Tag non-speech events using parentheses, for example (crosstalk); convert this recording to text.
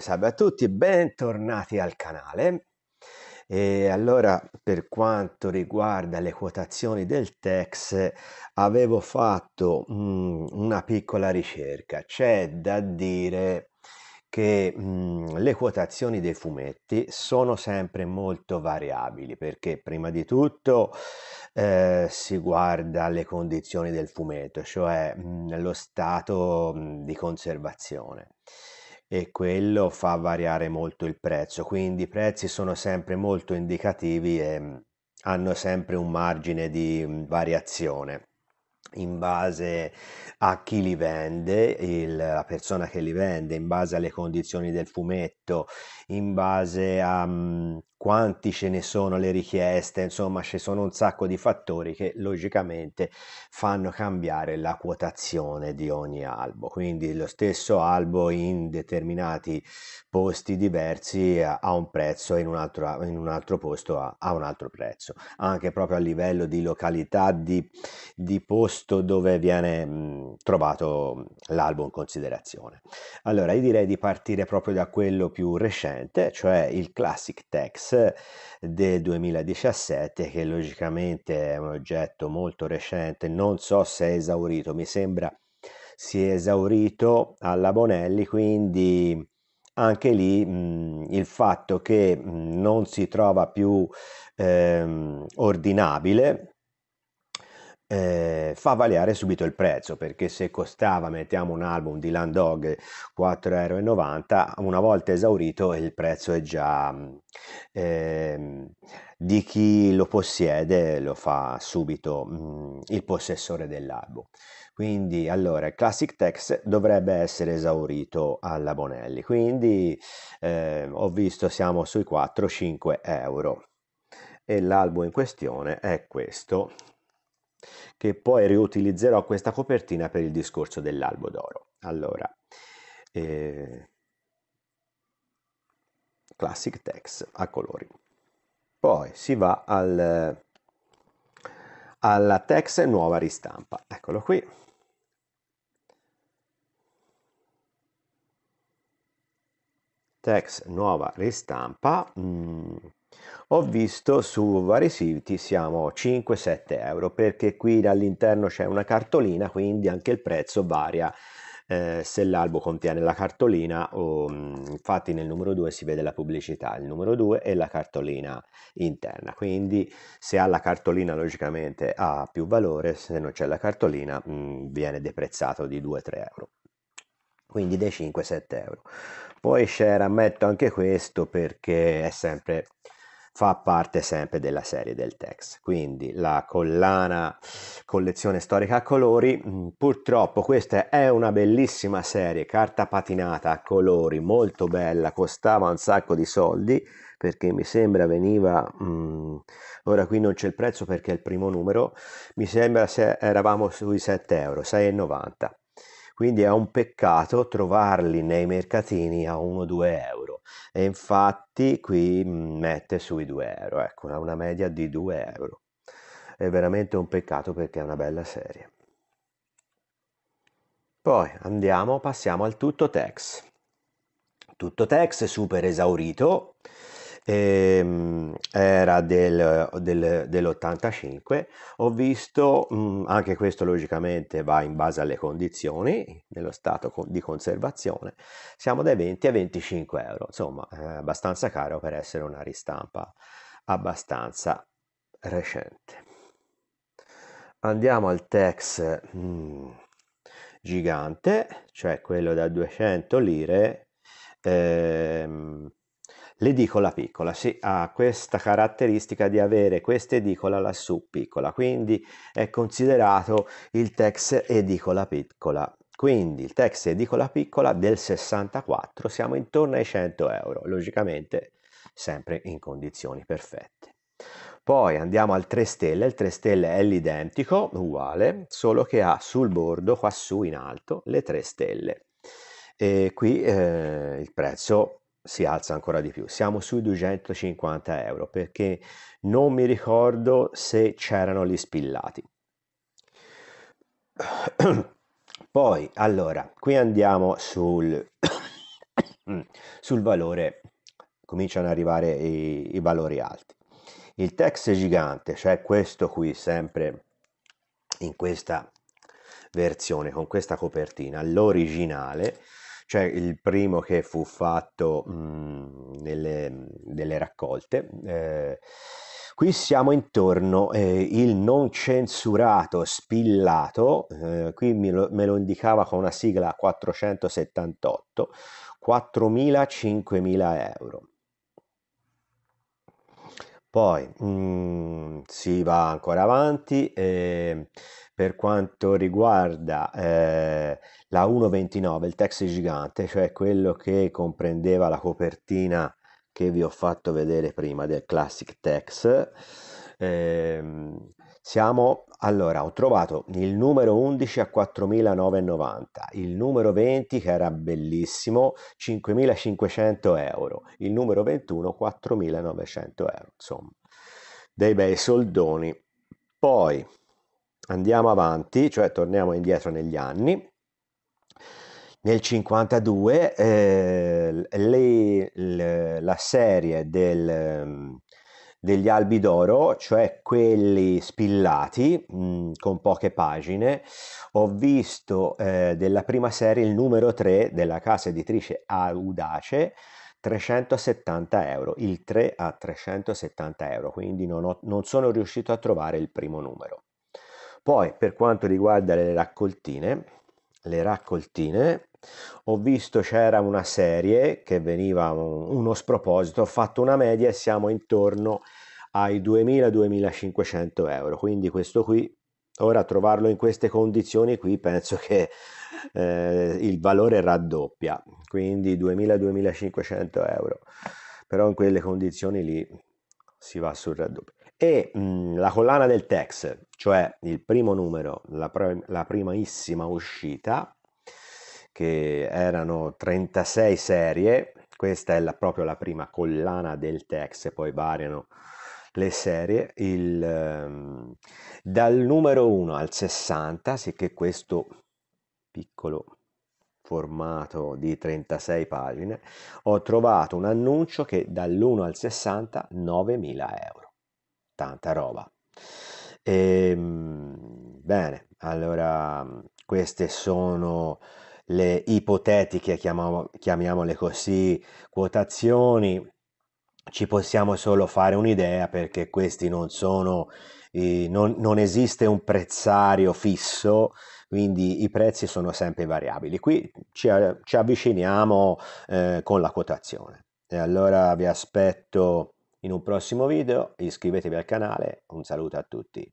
salve salve a tutti, bentornati al canale. E allora, per quanto riguarda le quotazioni del TEX, avevo fatto mh, mm, una piccola ricerca. C'è da dire che mh, mm, le quotazioni dei fumetti sono sempre molto variabili perché prima di tutto eh, si guarda le condizioni del fumetto, cioè mh, mm, lo stato di conservazione e quello fa variare molto il prezzo, quindi i prezzi sono sempre molto indicativi e mm, hanno sempre un margine di mm, variazione in base a chi li vende, il, la persona che li vende, in base alle condizioni del fumetto, in base a um, quanti ce ne sono le richieste, insomma ci sono un sacco di fattori che logicamente fanno cambiare la quotazione di ogni albo, quindi lo stesso albo in determinati posti diversi ha un prezzo e in un altro, in un altro posto ha, ha, un altro prezzo, anche proprio a livello di località, di, di posto posto dove viene mh, trovato l'album in considerazione. Allora, io direi di partire proprio da quello più recente, cioè il Classic Tex del 2017, che logicamente è un oggetto molto recente, non so se è esaurito, mi sembra si è esaurito alla Bonelli, quindi anche lì mh, il fatto che mh, non si trova più ehm, ordinabile eh, fa variare subito il prezzo perché se costava mettiamo un album di Land Dog 4,90 euro una volta esaurito il prezzo è già eh, di chi lo possiede lo fa subito mh, mm, il possessore dell'album quindi allora classic text dovrebbe essere esaurito alla Bonelli quindi eh, ho visto siamo sui 4-5 euro e l'album in questione è questo che poi riutilizzerò questa copertina per il discorso dell'albo d'oro. Allora, eh, classic text a colori. Poi si va al, alla text nuova ristampa. Eccolo qui. Text nuova ristampa. Mm ho visto su vari siti siamo 5-7 euro perché qui all'interno c'è una cartolina quindi anche il prezzo varia eh, se l'albo contiene la cartolina o mm, infatti nel numero 2 si vede la pubblicità il numero 2 e la cartolina interna quindi se ha la cartolina logicamente ha più valore se non c'è la cartolina mh, mm, viene deprezzato di 2-3 euro quindi dei 5-7 euro poi share ammetto anche questo perché è sempre fa parte sempre della serie del Tex. Quindi la collana collezione storica a colori, mm, purtroppo questa è una bellissima serie, carta patinata a colori, molto bella, costava un sacco di soldi perché mi sembra veniva mh, mm, ora qui non c'è il prezzo perché è il primo numero mi sembra se eravamo sui 7 euro 6,90 quindi è un peccato trovarli nei mercatini a 1-2 euro. E infatti qui mette sui 2 euro, ecco, una media di 2 euro. È veramente un peccato perché è una bella serie. Poi andiamo, passiamo al tutto tex. Tutto tex super esaurito ehm, era del, del, dell'85, ho visto, mh, mm, anche questo logicamente va in base alle condizioni, nello stato di conservazione, siamo dai 20 ai 25 euro, insomma eh, abbastanza caro per essere una ristampa abbastanza recente. Andiamo al Tex mh, mm, gigante, cioè quello da 200 lire. Ehm, L'edicola piccola sì, ha questa caratteristica di avere questa edicola lassù piccola, quindi è considerato il tex edicola piccola. Quindi il tex edicola piccola del 64, siamo intorno ai 100 euro, logicamente sempre in condizioni perfette. Poi andiamo al 3 stelle, il 3 stelle è l'identico, uguale, solo che ha sul bordo, quassù in alto, le 3 stelle. E qui eh, il prezzo si alza ancora di più. Siamo sui 250 euro perché non mi ricordo se c'erano gli spillati. (clears throat) Poi, allora, qui andiamo sul, (coughs) sul valore, cominciano ad arrivare i, i valori alti. Il tex gigante, cioè questo qui, sempre in questa versione, con questa copertina, l'originale, cioè il primo che fu fatto mh, mhmm, nelle, nelle, mhmm, raccolte. Eh, qui siamo intorno eh, il non censurato spillato, eh, qui me lo, me lo indicava con una sigla 478, 4.000-5.000 euro. Poi mm, si va ancora avanti eh, per quanto riguarda eh, la 1.29, il taxi gigante, cioè quello che comprendeva la copertina che vi ho fatto vedere prima del Classic Tex. Eh, siamo allora, ho trovato il numero 11 a 4.990, il numero 20 che era bellissimo, 5.500 euro, il numero 21 4.900 euro, insomma, dei bei soldoni. Poi andiamo avanti, cioè torniamo indietro negli anni. Nel 1952 eh, la serie del degli albi d'oro, cioè quelli spillati mh, mm, con poche pagine. Ho visto eh, della prima serie il numero 3 della casa editrice Audace, 370 euro, il 3 a 370 euro, quindi non, ho, non sono riuscito a trovare il primo numero. Poi per quanto riguarda le raccoltine, le raccoltine ho visto c'era una serie che veniva um, uno sproposito, ho fatto una media e siamo intorno ai 2000-2500 euro, quindi questo qui, ora trovarlo in queste condizioni qui penso che eh, il valore raddoppia, quindi 2000-2500 euro, però in quelle condizioni lì si va sul raddoppio. E mh, mm, la collana del Tex, cioè il primo numero, la, pr- la primissima uscita, che erano 36 serie, questa è la, proprio la prima collana del Tex, poi variano le serie, il, um, dal numero 1 al 60, sicché questo piccolo formato di 36 pagine, ho trovato un annuncio che dall'1 al 60 9.000 euro. Tanta roba. E, ehm, bene, allora queste sono le ipotetiche, chiamiamo, chiamiamole così, quotazioni, ci possiamo solo fare un'idea perché questi non sono, eh, non, non esiste un prezzario fisso, quindi i prezzi sono sempre variabili. Qui ci, ci avviciniamo eh, con la quotazione. E allora vi aspetto in un prossimo video, iscrivetevi al canale, un saluto a tutti.